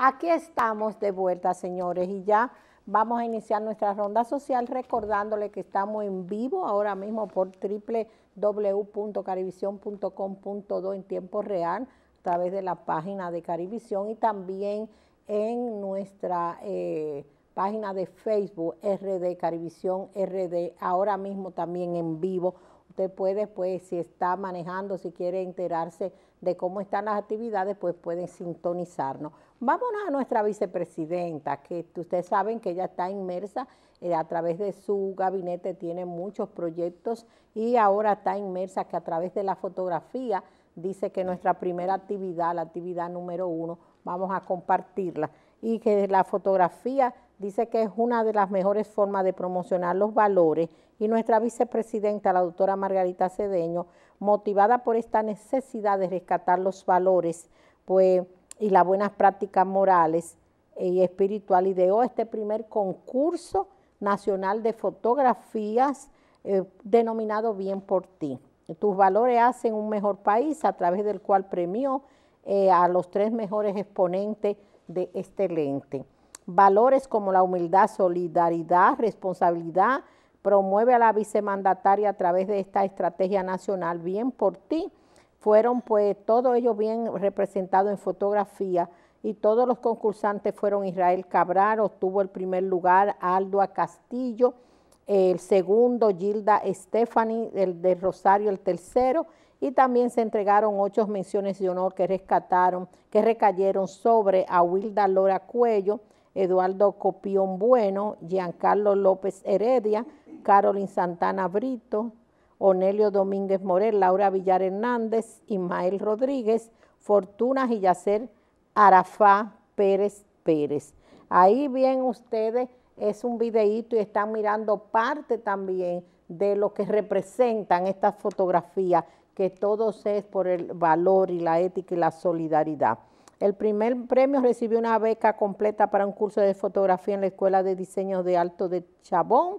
Aquí estamos de vuelta, señores, y ya vamos a iniciar nuestra ronda social recordándole que estamos en vivo ahora mismo por www.carivision.com.do en tiempo real a través de la página de Carivisión y también en nuestra eh, página de Facebook RD Carivisión RD, ahora mismo también en vivo usted puede, pues, si está manejando, si quiere enterarse de cómo están las actividades, pues pueden sintonizarnos. Vámonos a nuestra vicepresidenta, que ustedes saben que ella está inmersa eh, a través de su gabinete, tiene muchos proyectos y ahora está inmersa que a través de la fotografía dice que nuestra primera actividad, la actividad número uno, vamos a compartirla y que la fotografía dice que es una de las mejores formas de promocionar los valores y nuestra vicepresidenta, la doctora Margarita Cedeño, motivada por esta necesidad de rescatar los valores pues, y las buenas prácticas morales y espiritual, ideó este primer concurso nacional de fotografías eh, denominado Bien por ti. Tus valores hacen un mejor país a través del cual premió eh, a los tres mejores exponentes de este lente. Valores como la humildad, solidaridad, responsabilidad, promueve a la vicemandataria a través de esta estrategia nacional, bien por ti. Fueron pues todo ello bien representado en fotografía y todos los concursantes fueron Israel Cabrar, obtuvo el primer lugar Aldoa Castillo, el segundo Gilda Stephanie, el de Rosario el tercero, y también se entregaron ocho menciones de honor que rescataron, que recayeron sobre a Wilda Lora Cuello, Eduardo Copión Bueno, Giancarlo López Heredia, Carolyn Santana Brito, Onelio Domínguez Morel, Laura Villar Hernández, Ismael Rodríguez, Fortuna y Yacer Arafá Pérez Pérez. Ahí bien ustedes, es un videíto y están mirando parte también de lo que representan estas fotografías, que todos es por el valor y la ética y la solidaridad. El primer premio recibió una beca completa para un curso de fotografía en la Escuela de Diseño de Alto de Chabón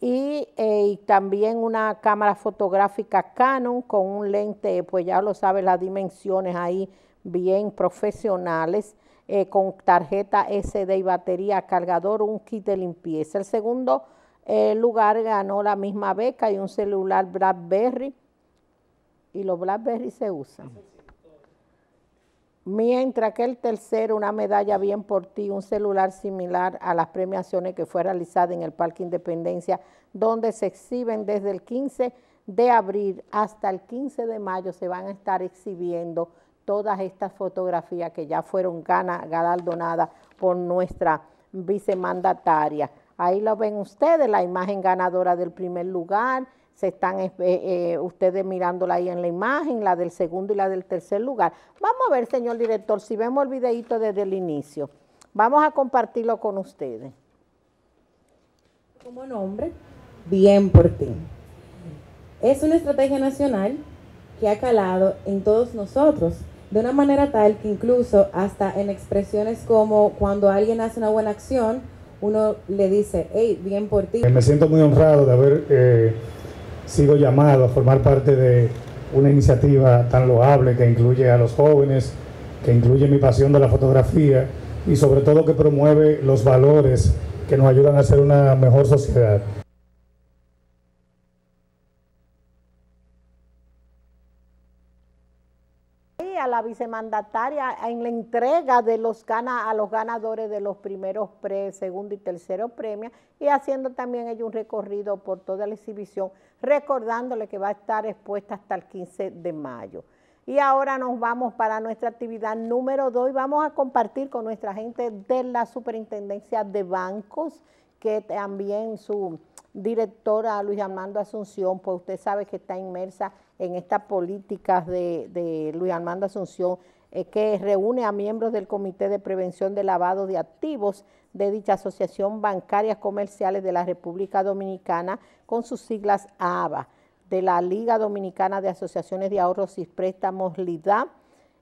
y, eh, también una cámara fotográfica Canon con un lente, pues ya lo sabes, las dimensiones ahí bien profesionales, eh, con tarjeta SD y batería, cargador, un kit de limpieza. El segundo eh, lugar ganó la misma beca y un celular BlackBerry y los BlackBerry se usan mientras que el tercero, una medalla bien por ti, un celular similar a las premiaciones que fue realizada en el Parque Independencia, donde se exhiben desde el 15 de abril hasta el 15 de mayo, se van a estar exhibiendo todas estas fotografías que ya fueron galardonadas por nuestra vicemandataria. Ahí lo ven ustedes, la imagen ganadora del primer lugar, se están eh, eh, ustedes mirándola ahí en la imagen, la del segundo y la del tercer lugar. Vamos a ver, señor director, si vemos el videíto desde el inicio. Vamos a compartirlo con ustedes. Como nombre, bien por ti. Es una estrategia nacional que ha calado en todos nosotros de una manera tal que incluso hasta en expresiones como cuando alguien hace una buena acción, uno le dice, hey, bien por ti. Me siento muy honrado de haber eh, sigo llamado a formar parte de una iniciativa tan loable que incluye a los jóvenes, que incluye mi pasión de la fotografía y sobre todo que promueve los valores que nos ayudan a ser una mejor sociedad. Y a la vicemandataria en la entrega de los gana, a los ganadores de los primeros pre, segundo y tercero premios y haciendo también ellos un recorrido por toda la exhibición, recordándole que va a estar expuesta hasta el 15 de mayo. Y ahora nos vamos para nuestra actividad número 2 vamos a compartir con nuestra gente de la Superintendencia de Bancos, que también su directora Luis Armando Asunción, pues usted sabe que está inmersa en estas políticas de, Luis Armando Asunción, eh, que reúne a miembros del Comité de Prevención de Lavado de Activos de dicha Asociación Bancarias Comerciales de la República Dominicana con sus siglas ABA, de la Liga Dominicana de Asociaciones de Ahorros y Préstamos LIDA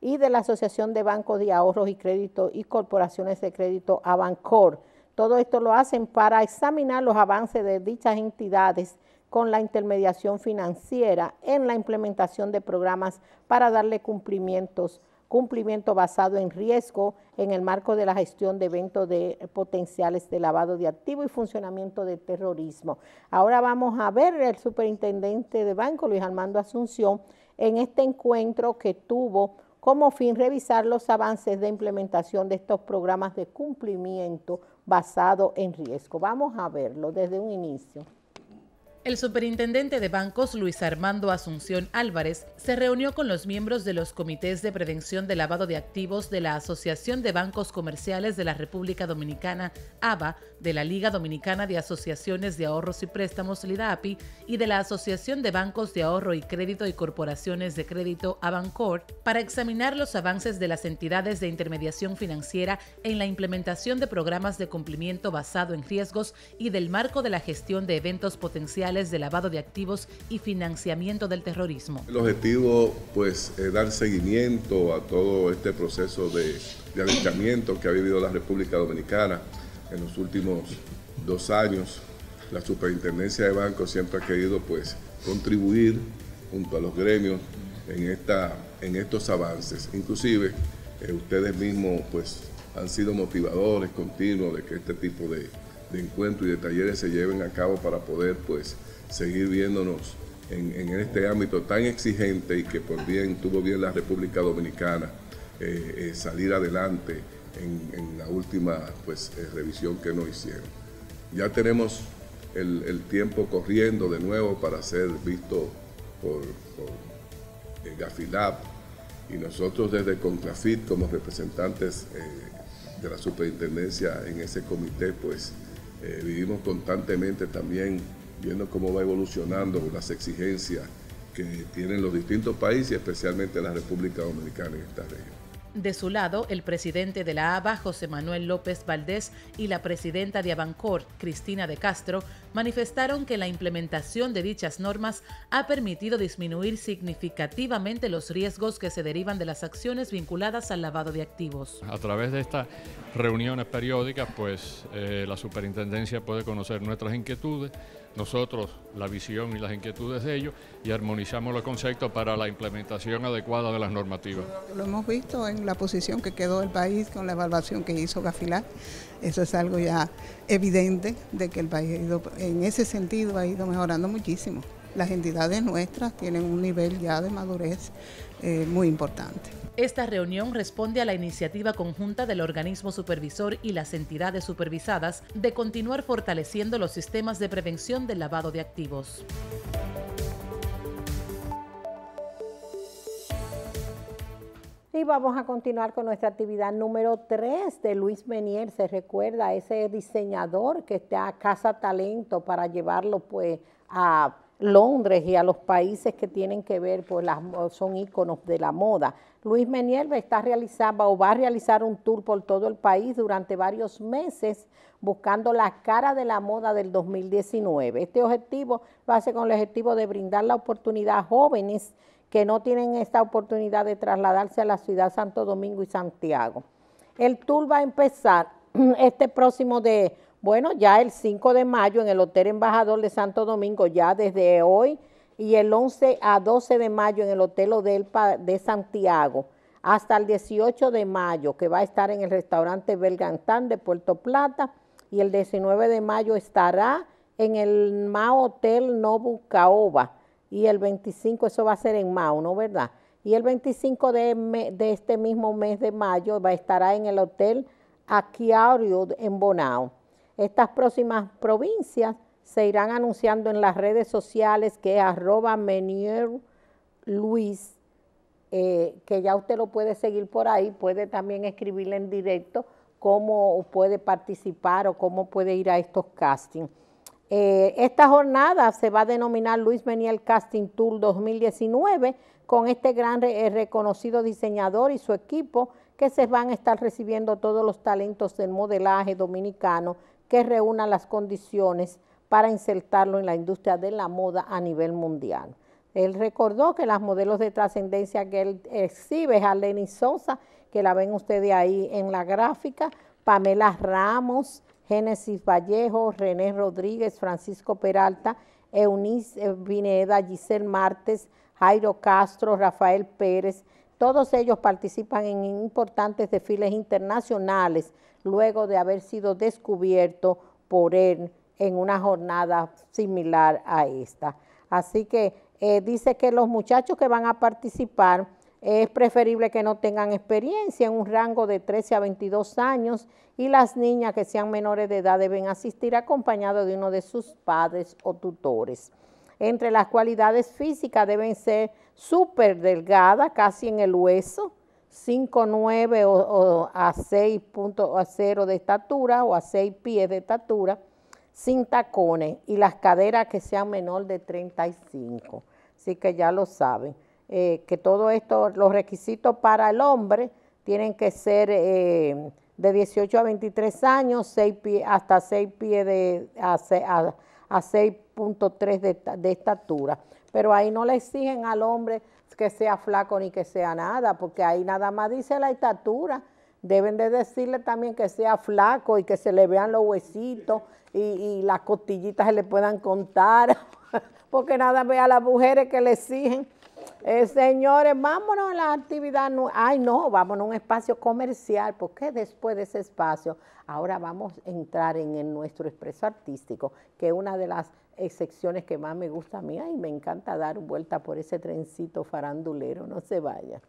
y de la Asociación de Bancos de Ahorros y Crédito y Corporaciones de Crédito ABANCOR todo esto lo hacen para examinar los avances de dichas entidades con la intermediación financiera en la implementación de programas para darle cumplimientos, cumplimiento basado en riesgo en el marco de la gestión de eventos de potenciales de lavado de activos y funcionamiento de terrorismo. Ahora vamos a ver el superintendente de banco, Luis Armando Asunción, en este encuentro que tuvo como fin revisar los avances de implementación de estos programas de cumplimiento basado en riesgo. Vamos a verlo desde un inicio. El superintendente de bancos Luis Armando Asunción Álvarez se reunió con los miembros de los comités de prevención de lavado de activos de la Asociación de Bancos Comerciales de la República Dominicana, ABA, de la Liga Dominicana de Asociaciones de Ahorros y Préstamos, LIDAPI, y de la Asociación de Bancos de Ahorro y Crédito y Corporaciones de Crédito, ABANCOR, para examinar los avances de las entidades de intermediación financiera en la implementación de programas de cumplimiento basado en riesgos y del marco de la gestión de eventos potenciales de lavado de activos y financiamiento del terrorismo. El objetivo, pues, es eh, dar seguimiento a todo este proceso de, de que ha vivido la República Dominicana en los últimos dos años. La superintendencia de bancos siempre ha querido, pues, contribuir junto a los gremios en, esta, en estos avances. Inclusive, eh, ustedes mismos, pues, han sido motivadores continuos de que este tipo de, de encuentro y de talleres se lleven a cabo para poder pues seguir viéndonos en, este ámbito tan exigente y que por bien tuvo bien la República Dominicana eh, eh, salir adelante en, la última pues eh, revisión que nos hicieron. Ya tenemos el, tiempo corriendo de nuevo para ser visto por, por Gafilab y nosotros desde Contrafit como representantes de la superintendencia en ese comité, pues eh, vivimos constantemente también viendo cómo va evolucionando las exigencias que tienen los distintos países, especialmente la República Dominicana en esta región. De su lado, el presidente de la ABA, José Manuel López Valdés, y la presidenta de Abancor, Cristina de Castro, manifestaron que la implementación de dichas normas ha permitido disminuir significativamente los riesgos que se derivan de las acciones vinculadas al lavado de activos. A través de estas reuniones periódicas, pues eh, la superintendencia puede conocer nuestras inquietudes, nosotros la visión y las inquietudes de ellos y armonizamos los conceptos para la implementación adecuada de las normativas. Lo hemos visto en la posición que quedó el país con la evaluación que hizo Gafilar. Eso es algo ya evidente de que el país en ese sentido ha ido mejorando muchísimo las entidades nuestras tienen un nivel ya de madurez eh, muy importante. Esta reunión responde a la iniciativa conjunta del organismo supervisor y las entidades supervisadas de continuar fortaleciendo los sistemas de prevención del lavado de activos. Y vamos a continuar con nuestra actividad número 3 de Luis Menier. Se recuerda ese diseñador que está a Casa Talento para llevarlo pues a Londres y a los países que tienen que ver, pues las, son íconos de la moda. Luis Meniel está realizando o va a realizar un tour por todo el país durante varios meses buscando la cara de la moda del 2019. Este objetivo va a ser con el objetivo de brindar la oportunidad a jóvenes que no tienen esta oportunidad de trasladarse a la ciudad Santo Domingo y Santiago. El tour va a empezar este próximo de bueno, ya el 5 de mayo en el Hotel Embajador de Santo Domingo, ya desde hoy, y el 11 a 12 de mayo en el Hotel Odelpa de Santiago, hasta el 18 de mayo, que va a estar en el restaurante Belgantán de Puerto Plata, y el 19 de mayo estará en el Mao Hotel Nobu Caoba, y el 25, eso va a ser en Mao, ¿no verdad? Y el 25 de, de este mismo mes de mayo va a en el Hotel Aquiario en Bonao estas próximas provincias se irán anunciando en las redes sociales que es arroba Menier Luis, eh, que ya usted lo puede seguir por ahí, puede también escribirle en directo cómo puede participar o cómo puede ir a estos castings. Eh, esta jornada se va a denominar Luis Meniel Casting Tour 2019 con este gran eh, reconocido diseñador y su equipo que se van a estar recibiendo todos los talentos del modelaje dominicano que reúna las condiciones para insertarlo en la industria de la moda a nivel mundial. Él recordó que las modelos de trascendencia que él exhibe es a Sosa, que la ven ustedes ahí en la gráfica, Pamela Ramos, Génesis Vallejo, René Rodríguez, Francisco Peralta, Eunice Vineda, Giselle Martes, Jairo Castro, Rafael Pérez, todos ellos participan en importantes desfiles internacionales luego de haber sido descubierto por él en una jornada similar a esta. Así que eh, dice que los muchachos que van a participar es preferible que no tengan experiencia en un rango de 13 a 22 años y las niñas que sean menores de edad deben asistir acompañado de uno de sus padres o tutores. Entre las cualidades físicas deben ser súper delgada, casi en el hueso, 5,9 o, o, a 6.0 de estatura o a 6 pies de estatura, sin tacones y las caderas que sean menor de 35. Así que ya lo saben, eh, que todo esto, los requisitos para el hombre tienen que ser eh, de 18 a 23 años, hasta 6 pies de, a, 6.3 de estatura. Pero ahí no le exigen al hombre que sea flaco ni que sea nada, porque ahí nada más dice la estatura. Deben de decirle también que sea flaco y que se le vean los huesitos y, las costillitas se le puedan contar, porque nada ve a las mujeres que le exigen eh, señores, vámonos a la actividad. Ay, no, vámonos a un espacio comercial, porque después de ese espacio, ahora vamos a entrar en, nuestro expreso artístico, que es una de las excepciones eh, que más me gusta a mí. Ay, me encanta dar vuelta por ese trencito farandulero. No se vaya.